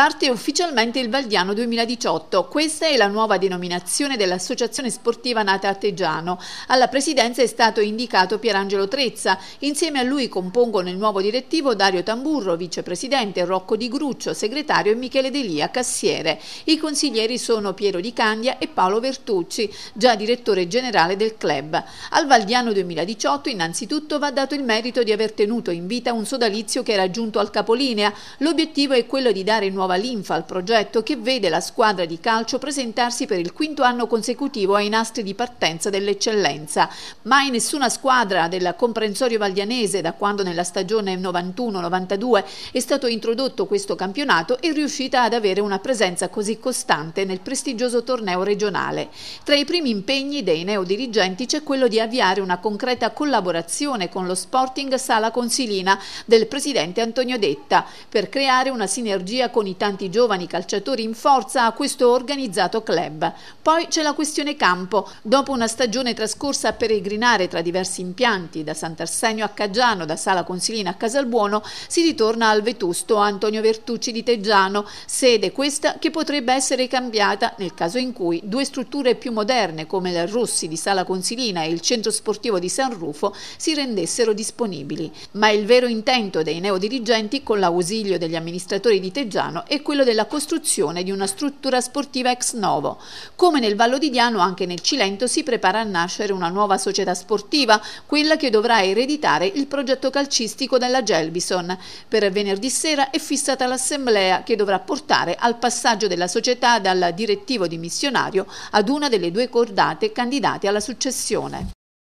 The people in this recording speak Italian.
Parte ufficialmente il Valdiano 2018. Questa è la nuova denominazione dell'associazione sportiva nata a Teggiano. Alla presidenza è stato indicato Pierangelo Trezza. Insieme a lui compongono il nuovo direttivo Dario Tamburro, vicepresidente, Rocco Di Gruccio, segretario e Michele Delia, cassiere. I consiglieri sono Piero Di Candia e Paolo Vertucci, già direttore generale del club. Al Valdiano 2018 innanzitutto va dato il merito di aver tenuto in vita un sodalizio che era giunto al capolinea. L'obiettivo è quello di dare nuovo nuova linfa al progetto che vede la squadra di calcio presentarsi per il quinto anno consecutivo ai nastri di partenza dell'eccellenza. Mai nessuna squadra del comprensorio valdianese da quando nella stagione 91-92 è stato introdotto questo campionato è riuscita ad avere una presenza così costante nel prestigioso torneo regionale. Tra i primi impegni dei neodirigenti c'è quello di avviare una concreta collaborazione con lo Sporting Sala Consilina del presidente Antonio Detta per creare una sinergia con i tanti giovani calciatori in forza a questo organizzato club. Poi c'è la questione campo. Dopo una stagione trascorsa a peregrinare tra diversi impianti, da Sant'Arsenio a Caggiano, da Sala Consilina a Casalbuono, si ritorna al vetusto Antonio Vertucci di Teggiano, sede questa che potrebbe essere cambiata nel caso in cui due strutture più moderne come la Rossi di Sala Consilina e il centro sportivo di San Rufo si rendessero disponibili. Ma il vero intento dei neodirigenti, con l'ausilio degli amministratori di Teggiano, è quello della costruzione di una struttura sportiva ex novo. Come nel Vallo di Diano, anche nel Cilento si prepara a nascere una nuova società sportiva, quella che dovrà ereditare il progetto calcistico della Gelbison. Per venerdì sera è fissata l'assemblea che dovrà portare al passaggio della società dal direttivo dimissionario ad una delle due cordate candidate alla successione.